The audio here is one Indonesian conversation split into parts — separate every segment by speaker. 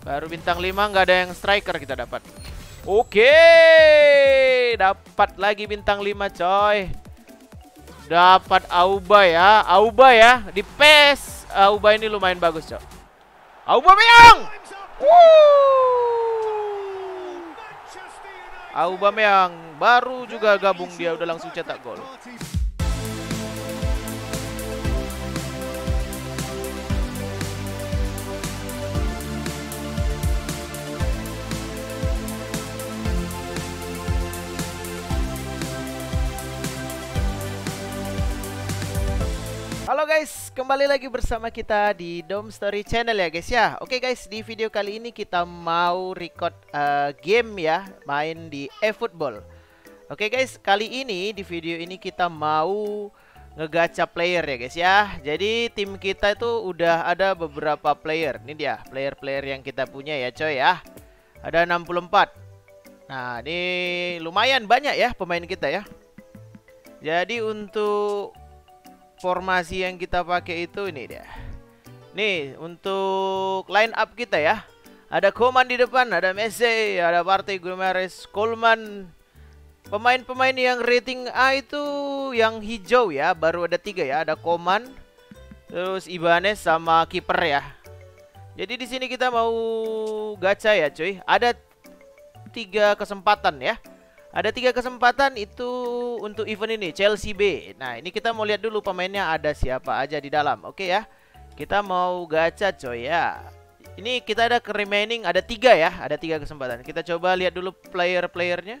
Speaker 1: Baru bintang 5 nggak ada yang striker kita dapat. Oke, dapat lagi bintang 5 coy. Dapat Auba ya, Auba ya di PES. Auba ini lumayan bagus coy. Auba Meong. Auba Meong baru juga gabung dia udah langsung cetak gol. Halo guys, kembali lagi bersama kita di Dom Story Channel ya guys ya. Oke guys, di video kali ini kita mau record uh, game ya, main di eFootball. Oke guys, kali ini di video ini kita mau ngegacha player ya guys ya. Jadi tim kita itu udah ada beberapa player. Ini dia player-player yang kita punya ya coy ya. Ada 64. Nah, ini lumayan banyak ya pemain kita ya. Jadi untuk formasi yang kita pakai itu ini dia. Nih, untuk line up kita ya. Ada Koman di depan, ada Messi, ada Partey, Gomez, Coleman. Pemain-pemain yang rating A itu yang hijau ya, baru ada tiga ya. Ada Koman, terus Ibanez sama kiper ya. Jadi di sini kita mau gacha ya, cuy. Ada tiga kesempatan ya. Ada tiga kesempatan itu untuk event ini Chelsea B. Nah ini kita mau lihat dulu pemainnya ada siapa aja di dalam. Oke ya, kita mau gacha coy ya. Ini kita ada ke remaining ada tiga ya, ada tiga kesempatan. Kita coba lihat dulu player-playernya.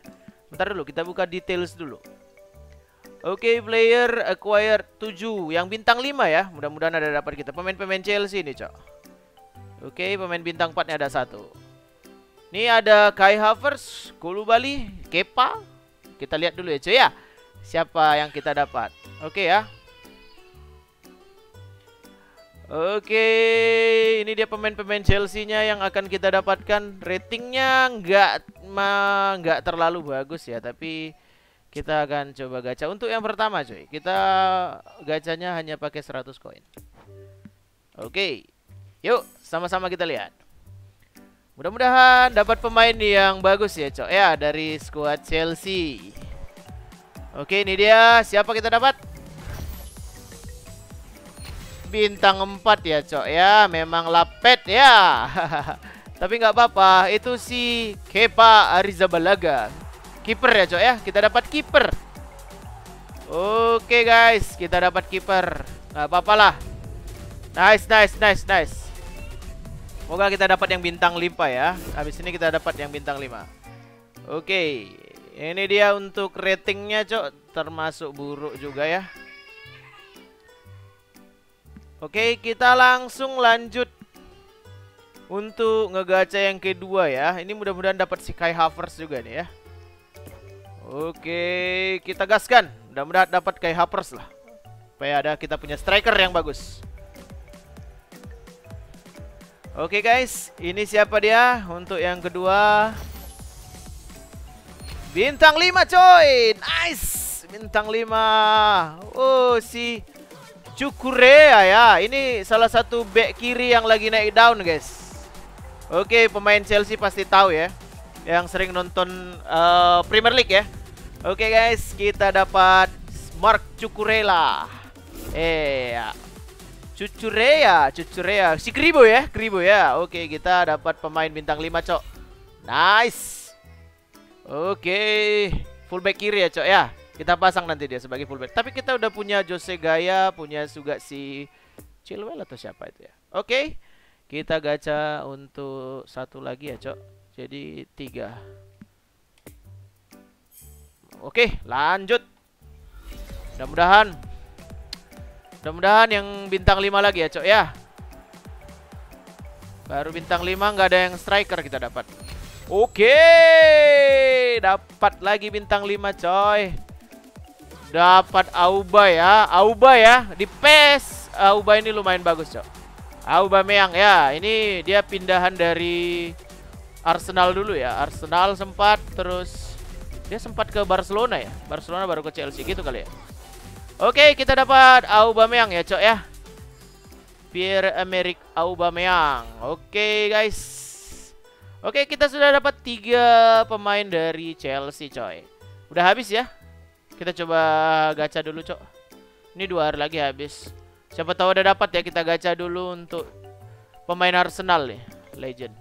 Speaker 1: Bentar dulu, kita buka details dulu. Oke, okay, player acquire 7 yang bintang 5 ya. Mudah-mudahan ada dapat kita pemain-pemain Chelsea ini Cok. Oke, okay, pemain bintang 4-nya ada satu. Ini ada Kai Havers, Bali, Kepa. Kita lihat dulu ya cuy ya. Siapa yang kita dapat. Oke ya. Oke, ini dia pemain-pemain Chelsea-nya yang akan kita dapatkan. Ratingnya nggak ma, nggak terlalu bagus ya, tapi kita akan coba gacha. Untuk yang pertama, cuy, kita gacanya hanya pakai 100 koin. Oke, yuk sama-sama kita lihat. Mudah-mudahan dapat pemain yang bagus ya, Cok. Ya, dari skuad Chelsea. Oke, ini dia. Siapa kita dapat? Bintang 4 ya, Cok. Ya, memang lapet ya. Tapi nggak apa-apa, itu si Kepa Arizabalaga. Kiper ya, Cok ya. Kita dapat kiper. Oke, guys. Kita dapat kiper. Nggak apa-apalah. Nice, nice, nice, nice. Semoga kita dapat yang bintang 5 ya. Habis ini kita dapat yang bintang 5. Oke. Ini dia untuk ratingnya, Cok. Termasuk buruk juga ya. Oke, kita langsung lanjut untuk ngegaca yang kedua ya. Ini mudah-mudahan dapat si Kai Havers juga nih ya. Oke, kita gaskan. Mudah-mudahan dapat Kai Havers lah. Supaya ada kita punya striker yang bagus. Oke okay guys, ini siapa dia? Untuk yang kedua Bintang 5 coy Nice Bintang 5 Oh si Cukurea ya Ini salah satu back kiri yang lagi naik down guys Oke okay, pemain Chelsea pasti tahu ya Yang sering nonton uh, Premier League ya Oke okay guys kita dapat Mark Cukurela Eh ya. Cucurea, Cucurea. Si Kribo ya, Kribo ya. Oke, kita dapat pemain bintang 5, Cok. Nice. Oke, fullback kiri ya, Cok ya. Kita pasang nanti dia sebagai fullback. Tapi kita udah punya Jose Gaya, punya juga si Chilwell atau siapa itu ya. Oke. Kita gacha untuk satu lagi ya, Cok. Jadi tiga Oke, lanjut. Mudah-mudahan Mudah-mudahan yang bintang 5 lagi ya, Cok ya. Baru bintang 5 nggak ada yang striker kita dapat. Oke, dapat lagi bintang 5, coy. Dapat Auba ya, Auba ya di PES. Auba ini lumayan bagus, Cok. Auba Meyang ya, ini dia pindahan dari Arsenal dulu ya. Arsenal sempat terus dia sempat ke Barcelona ya. Barcelona baru ke Chelsea gitu kali ya. Oke, kita dapat Aubameyang ya, Cok ya. Pierre Emerick Aubameyang. Oke, guys. Oke, kita sudah dapat tiga pemain dari Chelsea, coy. Udah habis ya? Kita coba gacha dulu, Cok. Ini dua hari lagi habis. Siapa tahu udah dapat ya kita gacha dulu untuk pemain Arsenal nih, legend.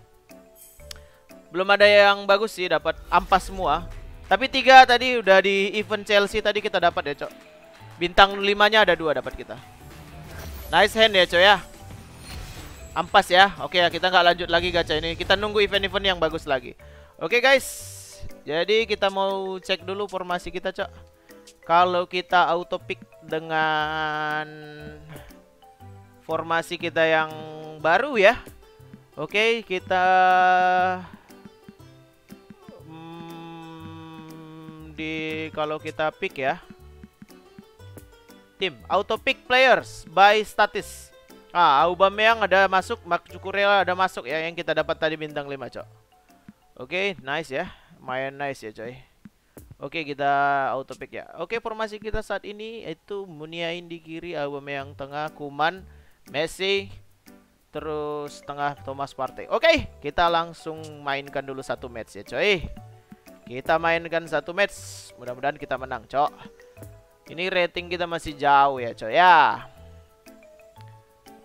Speaker 1: Belum ada yang bagus sih dapat ampas semua. Tapi tiga tadi udah di event Chelsea tadi kita dapat ya, Cok. Bintang 5-nya ada dua dapat kita. Nice hand ya, coy ya. Ampas ya. Oke ya, kita nggak lanjut lagi gacha ini. Kita nunggu event-event yang bagus lagi. Oke, guys. Jadi kita mau cek dulu formasi kita, Cok. Kalau kita auto pick dengan formasi kita yang baru ya. Oke, kita hmm, di kalau kita pick ya tim. Auto pick players by status. Ah, Aubameyang ada masuk, Mark Cukurella ada masuk ya yang kita dapat tadi bintang 5, Cok. Oke, okay, nice ya. Main nice ya, coy. Oke, okay, kita auto pick ya. Oke, okay, formasi kita saat ini itu Muniain di kiri, Aubameyang tengah, Kuman, Messi, terus tengah Thomas Partey. Oke, okay, kita langsung mainkan dulu satu match ya, coy. Kita mainkan satu match. Mudah-mudahan kita menang, Cok. Ini rating kita masih jauh ya coy ya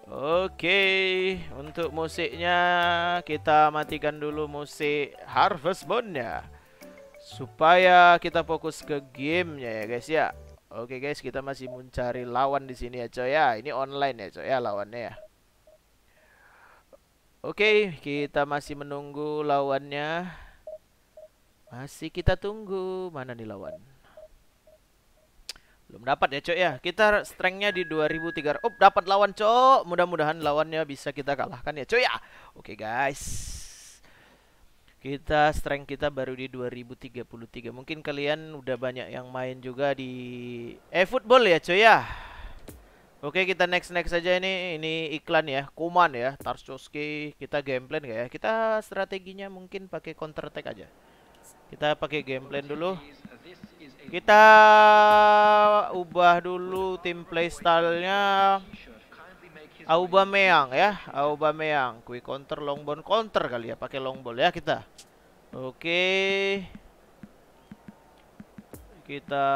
Speaker 1: Oke Untuk musiknya Kita matikan dulu musik Harvest Moon ya Supaya kita fokus ke gamenya ya guys ya Oke guys kita masih mencari lawan di sini ya coy ya Ini online ya coy ya lawannya ya Oke, kita masih menunggu lawannya. Masih kita tunggu mana nih lawan. Belum dapat ya, Cok ya. Kita strengthnya di 2300. Oh, dapat lawan, Cok. Mudah-mudahan lawannya bisa kita kalahkan ya, Cok ya. Oke, guys. Kita strength kita baru di 2033. Mungkin kalian udah banyak yang main juga di eh football ya, Cok ya. Oke, kita next next saja ini. Ini iklan ya, Kuman ya, Tarsoski. Kita gameplay plan ya. Kita strateginya mungkin pakai counter attack aja. Kita pakai gameplay dulu. Kita ubah dulu tim playstyle-nya Aubameyang ya, Aubameyang. Quick counter, long ball counter kali ya, pakai long ball ya kita. Oke. Kita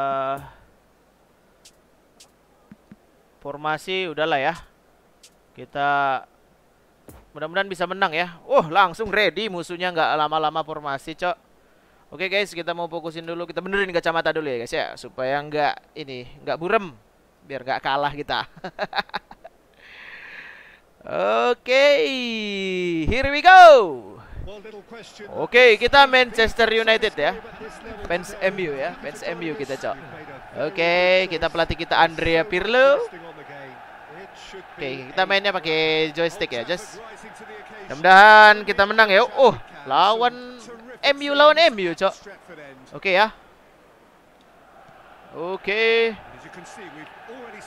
Speaker 1: formasi udahlah ya. Kita mudah-mudahan bisa menang ya. Oh, langsung ready musuhnya nggak lama-lama formasi, Cok. Oke okay guys, kita mau fokusin dulu. Kita benerin kacamata dulu ya guys ya, supaya nggak ini, nggak burem, biar nggak kalah kita. Oke, okay, here we go. Oke, okay, kita Manchester United ya. Fans MU ya, fans MU kita cok. Oke, kita pelatih kita Andrea Pirlo. Oke, kita mainnya pakai joystick ya, just. Mudah-mudahan kita menang ya. Oh, lawan MU lawan MU, Cok. Oke ya. Oke. Okay.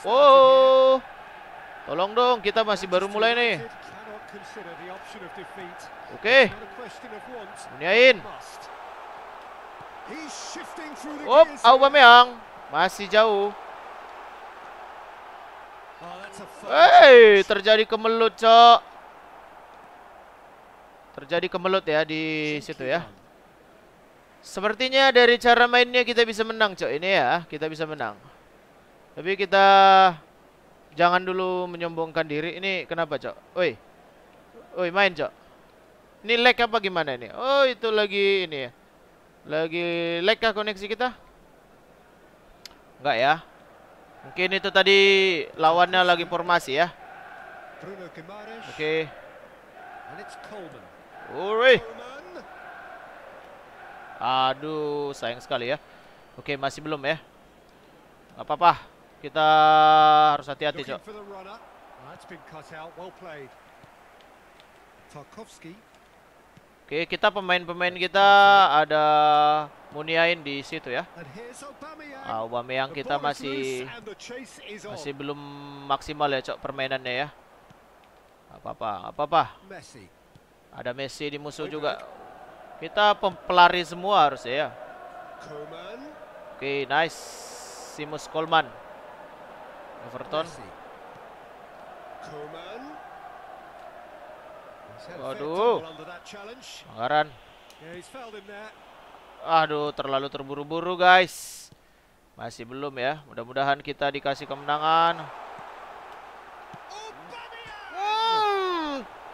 Speaker 1: Oh. Tolong dong, kita masih baru mulai nih.
Speaker 2: Oke. Okay. Muniain.
Speaker 1: Oh, Aubameyang masih jauh. Hey, terjadi kemelut, Cok. Terjadi kemelut ya di situ ya. Sepertinya dari cara mainnya kita bisa menang, Cok. Ini ya, kita bisa menang. Tapi kita jangan dulu menyombongkan diri. Ini kenapa, Cok? Woi. Woi, main, Cok. Ini lag apa gimana ini? Oh, itu lagi ini ya. Lagi lag kah koneksi kita? Enggak ya. Mungkin itu tadi lawannya lagi formasi ya. Oke. Okay. Oke. Aduh, sayang sekali ya. Oke, masih belum ya. Gak apa-apa. Kita harus hati-hati, Cok. Oke, kita pemain-pemain kita ada Muniain di situ ya.
Speaker 2: Ah, Aubameyang kita masih masih
Speaker 1: belum maksimal ya, Cok, permainannya ya. Apa-apa, apa-apa. Ada Messi di musuh juga. Kita pelari semua harusnya ya. Oke, okay, nice. Simus Coleman. Everton.
Speaker 2: Waduh.
Speaker 1: Anggaran. Aduh, terlalu terburu-buru, guys. Masih belum ya. Mudah-mudahan kita dikasih kemenangan.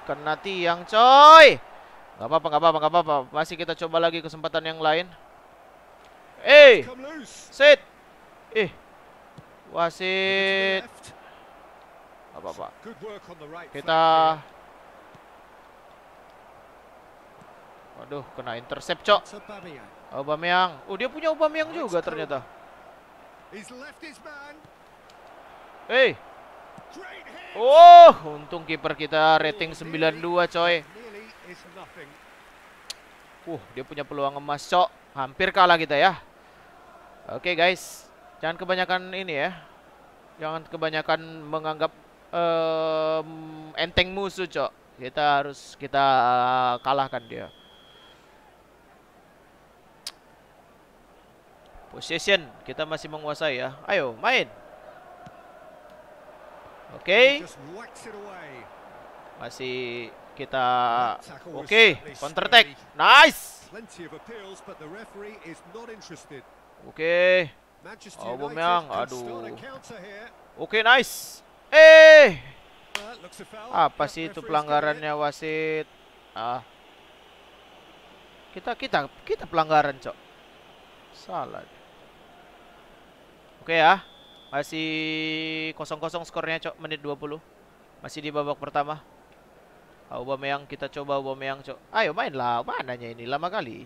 Speaker 1: Kena tiang, coy. Gak apa-apa, gak apa-apa, gak apa-apa. Masih kita coba lagi kesempatan yang lain. Eh, sit. Eh, wasit. Gak apa-apa. Kita. Waduh, kena intercept, cok. Aubameyang. Oh, dia punya Aubameyang juga ternyata. Eh. Oh, untung kiper kita rating 92, coy. Uh, dia punya peluang emas, cok. Hampir kalah kita ya. Oke, okay, guys. Jangan kebanyakan ini ya. Jangan kebanyakan menganggap um, enteng musuh, cok. Kita harus kita eh, kalahkan dia. Position kita masih menguasai ya. Ayo, main. Oke. Okay. Masih kita oke okay, counter attack nice
Speaker 2: oke okay. yang aduh oke
Speaker 1: okay, nice eh uh, apa sih itu pelanggarannya wasit ah kita kita kita pelanggaran cok salah oke okay, ya masih kosong kosong skornya cok menit 20 masih di babak pertama Aubameyang kita coba Aubameyang co Ayo mainlah Mananya ini lama kali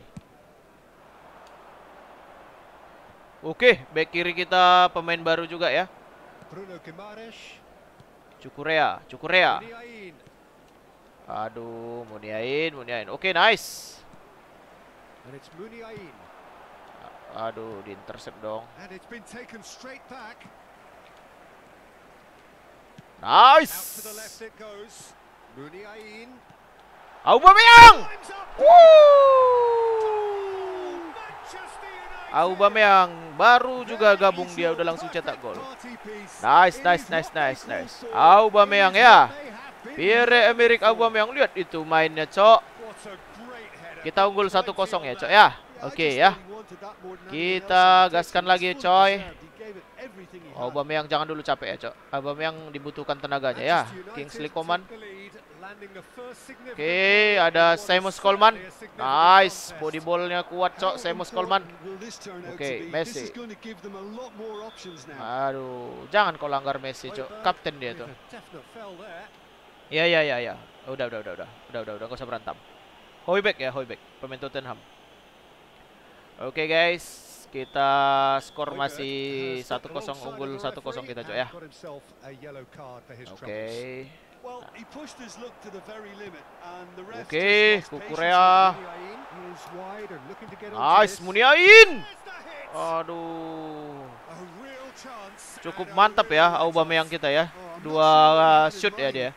Speaker 1: Oke Back kiri kita Pemain baru juga ya Bruno Cukurea Cukurea Muniain. Aduh Muniain Muniain Oke nice
Speaker 2: And it's Muniain.
Speaker 1: Aduh di intercept dong
Speaker 2: And it's been taken back.
Speaker 1: Nice Aubameyang! Aubameyang baru juga gabung dia udah langsung cetak gol. Nice, nice, nice, nice, nice. Aubameyang ya. Pierre Emerick Aubameyang lihat itu mainnya, Cok. Kita unggul 1-0 ya, Cok ya. Oke okay, ya. Kita gaskan lagi, ya, coy. Ya. Aubameyang jangan dulu capek ya, Cok. Aubameyang dibutuhkan tenaganya ya. Kingsley Coman
Speaker 3: Oke, okay,
Speaker 1: ada Seamus Coleman. Nice, body ballnya kuat, cok. Seamus Coleman. Oke, okay, Messi. Aduh, jangan kau langgar Messi, cok. Kapten dia tuh. Ya, ya, ya, ya. Udah, udah, udah, udah, udah, udah, udah. Gak usah berantem. Hoiberg ya, Hoiberg, pemain Tottenham. Oke okay, guys, kita skor masih 1-0 unggul 1-0 kita cok ya.
Speaker 2: Oke.
Speaker 1: Okay.
Speaker 3: Oke, Kukurea. Nice, Muniain.
Speaker 1: Aduh. Cukup mantap ya Aubameyang kita ya. Oh, dua shoot ya dia.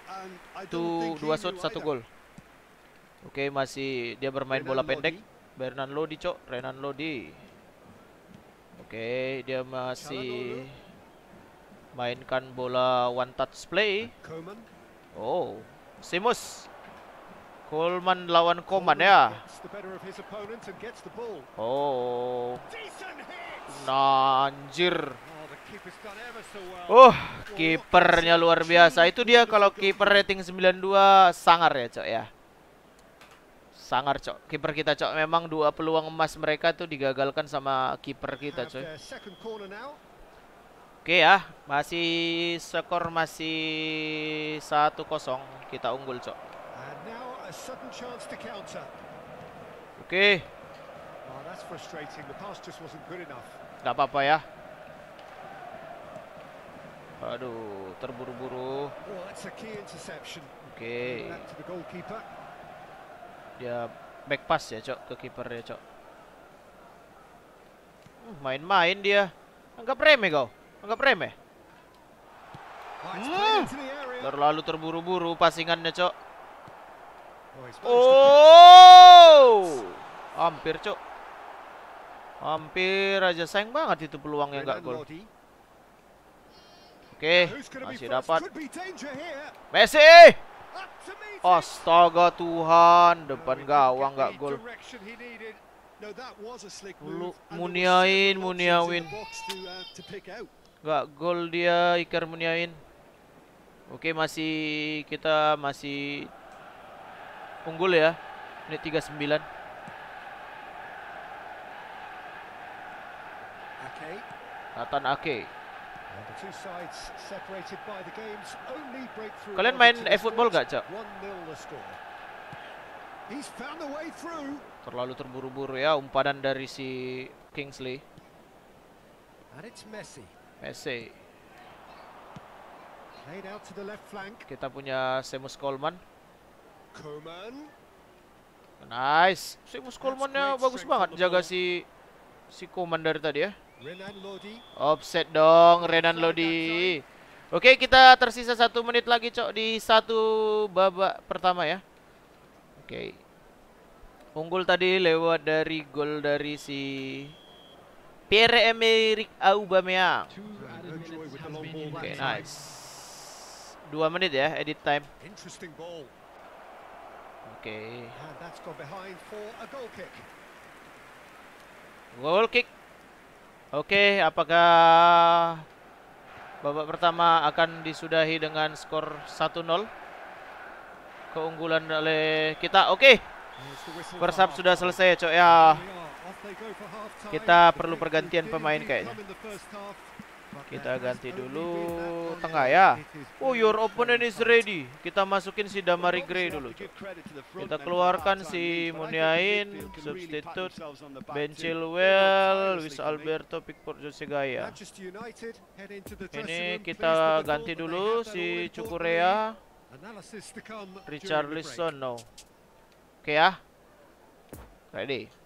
Speaker 1: Itu dua shoot, satu gol. Oke, masih dia bermain bola pendek. Bernan Lodi, Cok. Renan Lodi. Oke, dia masih mainkan bola one touch play. Oh, Simus. Coleman lawan Coman ya.
Speaker 2: Oh. Nah, anjir. Oh, oh, kipernya luar
Speaker 1: biasa. Itu dia kalau kiper rating 92 sangar ya, Cok ya. Sangar, Cok. Kiper kita, Cok. Memang dua peluang emas mereka tuh digagalkan sama kiper kita, Cok. Oke ya, masih skor masih 1-0 kita unggul, Cok. Oke.
Speaker 2: Oh,
Speaker 1: Gak apa-apa ya. Aduh, terburu-buru. Oke. Dia back pass ya, Cok, ke kiper ya, Cok. Hmm, main-main dia. Anggap remeh kau. Anggap remeh. Oh, hmm. Terlalu terburu-buru pasingannya, Cok. Oh, oh! Hampir, Cok. Hampir aja sayang banget itu peluangnya nggak gol. Oke, okay, masih dapat. Messi! Astaga Tuhan, depan gawang nggak gol.
Speaker 3: Lu muniain, muniawin.
Speaker 1: Gak gol dia iker Muniain. Oke, masih kita masih unggul ya. Ini 39. Ake. Nathan Ake.
Speaker 2: Kalian main e-football gak, Cak?
Speaker 1: Terlalu terburu-buru ya umpanan dari si Kingsley.
Speaker 2: And it's Messi.
Speaker 1: Messi. Kita punya Seamus Coleman. Nice. Seamus Colemannya bagus banget jaga si si Coleman dari tadi ya. Offset dong Renan Lodi. Oke, kita tersisa satu menit lagi cok di satu babak pertama ya. Oke. Unggul tadi lewat dari gol dari si Pierre-Emerick Aubameyang.
Speaker 2: Oke, okay, nice.
Speaker 1: Dua menit ya edit time.
Speaker 2: Oke.
Speaker 1: Okay. Goal kick. Oke, okay, apakah babak pertama akan disudahi dengan skor 1-0? Keunggulan oleh kita. Oke.
Speaker 2: Okay.
Speaker 1: Persap sudah selesai, Cok ya.
Speaker 3: Kita perlu pergantian pemain kayaknya.
Speaker 1: Kita ganti dulu tengah ya. Oh, your opponent is ready. Kita masukin si Damari Gray dulu. Kita keluarkan si Muniain, substitute Ben Chilwell, Luis Alberto, Pickford, Jose Gaya.
Speaker 2: Ini kita ganti dulu si
Speaker 1: Cukurea.
Speaker 2: Richard Lisson,
Speaker 1: no. Oke okay, ya. Ready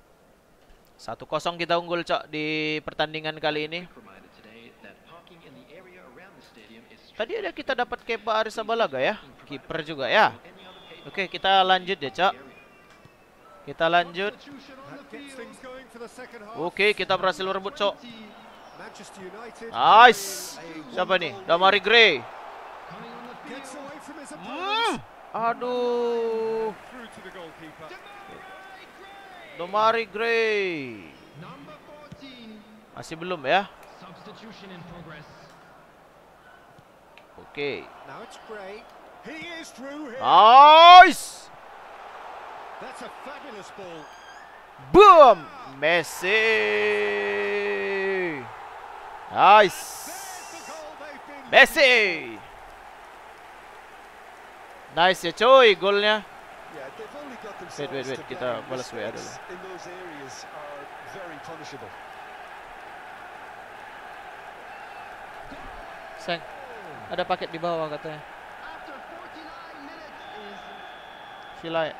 Speaker 1: satu kosong kita unggul cok di pertandingan kali ini. Tadi ada kita dapat Kepa Arrizabalaga ya, kiper juga ya. Oke, kita lanjut ya, Cok. Kita lanjut.
Speaker 2: Oke, kita berhasil merebut, Cok. Nice. Siapa
Speaker 1: nih? Damari Gray.
Speaker 2: Hmm. Aduh.
Speaker 1: Domari Gray. Masih belum ya? Oke. Okay. Nice. Boom. Messi. Nice. Messi. Nice ya cuy golnya.
Speaker 3: wait, wait, wait, kita balas WA dulu. Lah. In those areas are very punishable.
Speaker 1: Seng, ada paket di bawah katanya.
Speaker 2: Silai.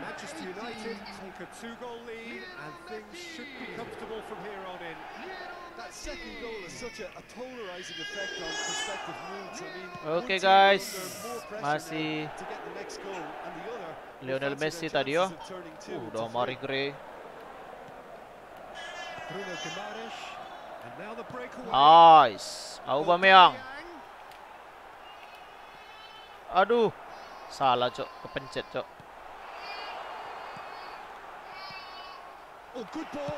Speaker 2: Manchester United take a two-goal lead and things should be comfortable from here on in.
Speaker 3: That second goal has such a, a polarizing effect on prospective moves. I mean, okay guys, masih Lionel Messi tadi ya. udah Mari
Speaker 1: Gray. Nice. Aubameyang. Aduh. Salah, Cok. Kepencet, Cok. Oh, good ball.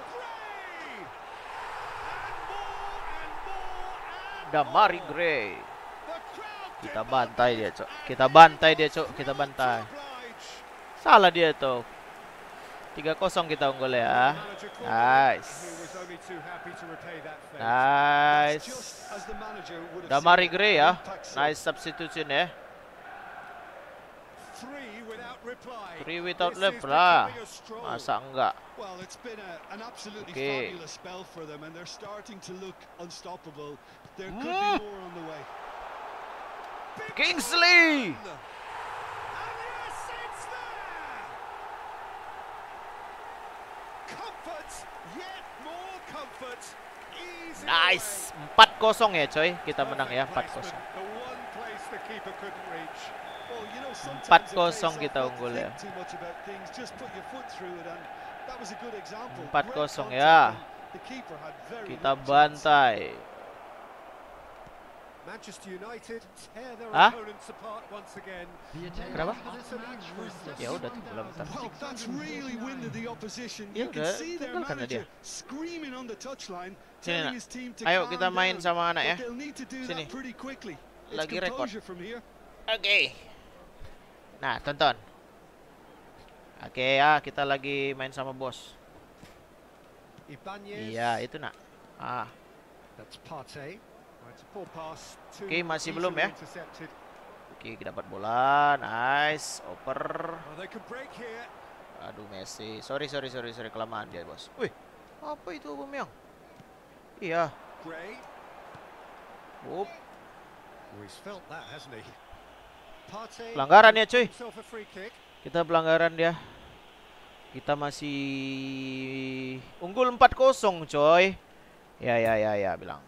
Speaker 1: Damari Gray. Kita bantai dia, Cok. Kita bantai dia, Cok. Kita bantai. Salah dia tuh. 3-0 kita unggul ya. Nice.
Speaker 2: Nice. Damari Gray ya. Nice
Speaker 1: substitution ya.
Speaker 3: Three without left lah. Masa enggak? Oke. Okay. Hmm.
Speaker 2: Kingsley. Nice.
Speaker 1: Empat kosong ya coy. Kita menang ya empat kosong.
Speaker 3: 4
Speaker 1: kosong kita unggul ya. 4
Speaker 3: kosong ya. Kita
Speaker 1: bantai. Hah?
Speaker 3: Kenapa? Ya udah tenggelam ntar. Ya udah tenggelamkan dia. Sini Ayo kita main sama anak ya. Sini lagi rekod. Oke. Okay.
Speaker 1: Nah, tonton. Oke okay, ya, kita lagi main sama bos. Iya, itu nak. Ah.
Speaker 2: Oke, okay, masih belum ya. Oke,
Speaker 1: okay, kita dapat bola. Nice, oper.
Speaker 2: Oh,
Speaker 1: Aduh, Messi. Sorry, sorry, sorry, sorry kelamaan dia, bos. Wih, apa itu Bumiang? Iya.
Speaker 2: Up. Pelanggaran ya cuy.
Speaker 1: Kita pelanggaran dia. Kita masih unggul 4-0 coy. Ya ya ya ya bilang.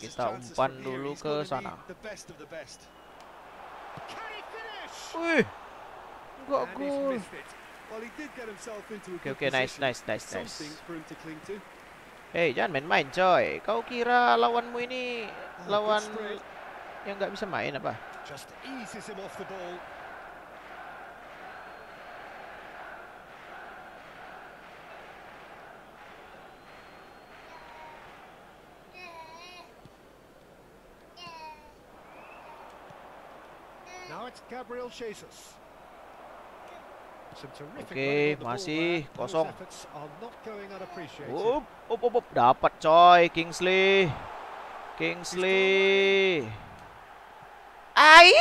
Speaker 3: Kita umpan dulu ke sana. Wih. Gak gol. Oke oke nice nice nice nice.
Speaker 1: Eh jangan main-main coy. Kau kira lawanmu
Speaker 2: ini oh, lawan
Speaker 1: yang nggak bisa main apa?
Speaker 2: Now it's Gabriel Jesus.
Speaker 1: Oke, masih kosong. Up, up, up, up. Dapat coy, Kingsley. Kingsley. Ai.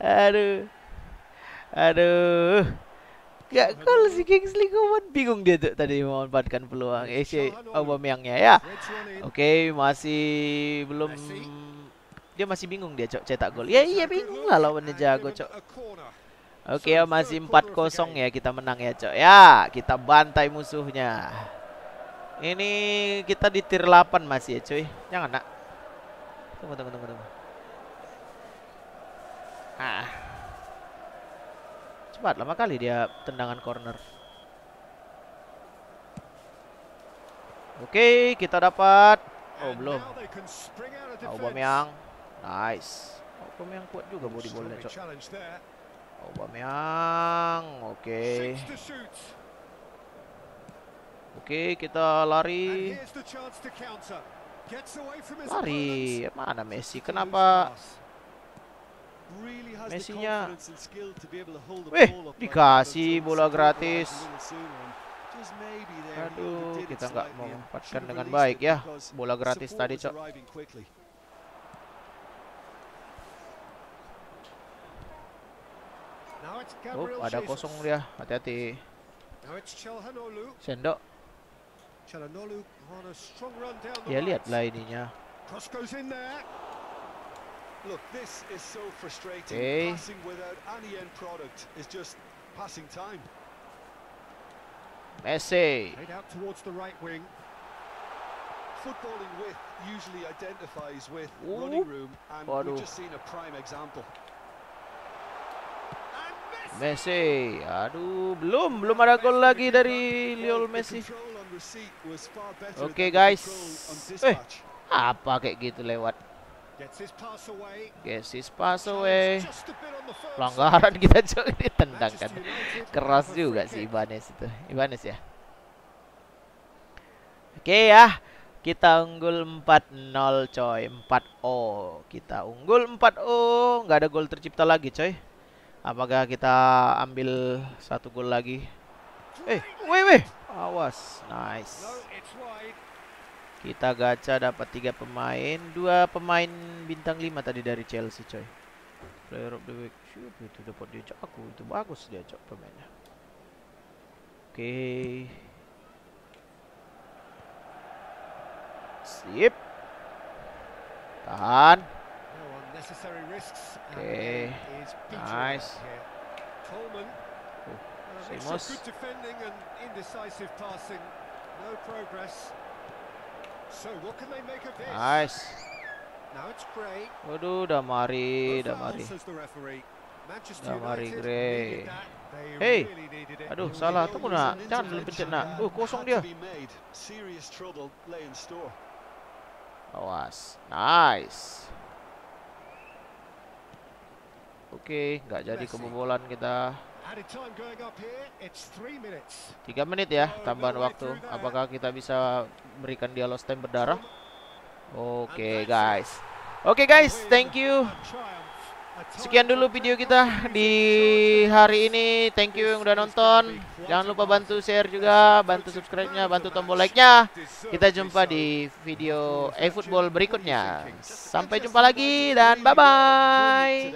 Speaker 1: Aduh. Aduh. Gak gol si Kingsley Coman bingung dia tuh tadi memanfaatkan peluang Aubameyangnya ya. Oke, okay, masih belum dia masih bingung dia, Cok, cetak gol. Ya iya bingung lah lawannya jago, Cok. Oke, ya, masih empat kosong ya kita menang ya, Cok. Ya, kita bantai musuhnya. Ini kita di tier 8 masih ya, cuy. Jangan, Nak. Tunggu, tunggu, tunggu, tunggu. Ah. Cepat, lama kali dia tendangan corner. Oke, kita dapat Oh belum. Aubameyang. Nice. Aubameyang kuat juga body bola cok. Aubameyang. Oke. Okay. kita lari. Lari. Mana Messi? Kenapa?
Speaker 3: Messinya. Eh, dikasih bola gratis.
Speaker 1: Aduh, kita nggak memanfaatkan dengan baik ya bola gratis tadi cok.
Speaker 2: Oh, ada kosong dia.
Speaker 1: Hati-hati. Sendok. Ya lihatlah ininya.
Speaker 3: Look, this Okay.
Speaker 1: Messi.
Speaker 3: Footballing with usually identifies with running room, and we've just seen a prime example.
Speaker 1: Messi. Aduh, belum belum ada gol lagi dari Lionel Messi.
Speaker 3: Oke, okay, guys. Eh,
Speaker 1: apa kayak gitu lewat?
Speaker 2: Gets his pass away. Pelanggaran kita coba ditendang kan. Keras
Speaker 1: juga si Ibanez itu. Ibanez ya. Oke okay, ya. Kita unggul 4-0 coy. 4-0. Kita unggul 4-0. Nggak ada gol tercipta lagi coy. Apakah kita ambil satu gol lagi? Eh, weh weh. Awas. Nice. Kita gacha dapat tiga pemain, dua pemain bintang lima tadi dari Chelsea, coy. Player of the week. Shoot, itu dapat dia cok aku. Itu bagus dia cok pemainnya. Oke. Okay. Sip. Tahan.
Speaker 2: Okay, nice. Nice. Now it's Gray.
Speaker 1: Waduh, Damari, Damari.
Speaker 2: Damari Gray. Hey, aduh salah tunggu nak,
Speaker 1: jangan lebih pencet nak. Uh kosong dia. Awas, nice. Oke, okay, nggak jadi kebobolan kita. Tiga menit ya tambahan waktu. Apakah kita bisa berikan dia lost time berdarah? Oke guys. Oke guys, thank you. Sekian dulu video kita di hari ini. Thank you yang udah nonton. Jangan lupa bantu share juga, bantu subscribe-nya, bantu tombol like-nya. Kita jumpa di video eFootball berikutnya.
Speaker 3: Sampai jumpa lagi dan bye-bye.